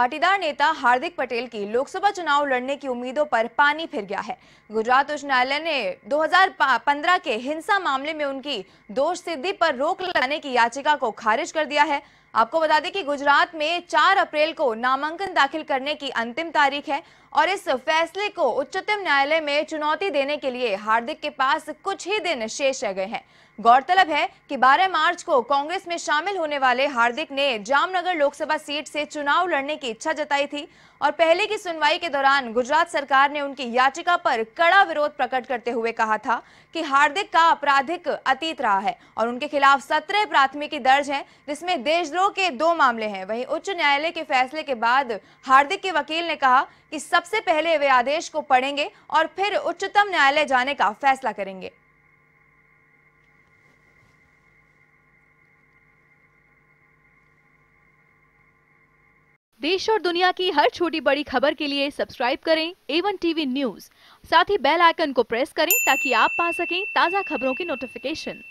पाटीदार नेता हार्दिक पटेल की लोकसभा चुनाव लड़ने की उम्मीदों पर पानी फिर गया है गुजरात उच्च न्यायालय ने 2015 के हिंसा मामले में उनकी दोष सिद्धि पर रोक लगाने की याचिका को खारिज कर दिया है आपको बता दें कि गुजरात में 4 अप्रैल को नामांकन दाखिल करने की अंतिम तारीख है और इस फैसले को उच्चतम न्यायालय में चुनौती देने के लिए हार्दिक के पास कुछ ही दिन शेष रह गए हैं गौरतलब है कि 12 मार्च को कांग्रेस में शामिल होने वाले हार्दिक ने जामनगर लोकसभा सीट से चुनाव लड़ने की इच्छा जताई थी और पहले की सुनवाई के दौरान गुजरात सरकार ने उनकी याचिका पर कड़ा विरोध प्रकट करते हुए कहा था कि हार्दिक का आपराधिक अतीत रहा है और उनके खिलाफ सत्रह प्राथमिकी दर्ज है जिसमें देशद्रोह फ्लो के दो मामले हैं वहीं उच्च न्यायालय के फैसले के बाद हार्दिक के वकील ने कहा कि सबसे पहले वे आदेश को पढ़ेंगे और फिर उच्चतम न्यायालय जाने का फैसला करेंगे देश और दुनिया की हर छोटी बड़ी खबर के लिए सब्सक्राइब करें एवन टीवी न्यूज साथ ही बेल आइकन को प्रेस करें ताकि आप पा सकें ताज़ा खबरों की नोटिफिकेशन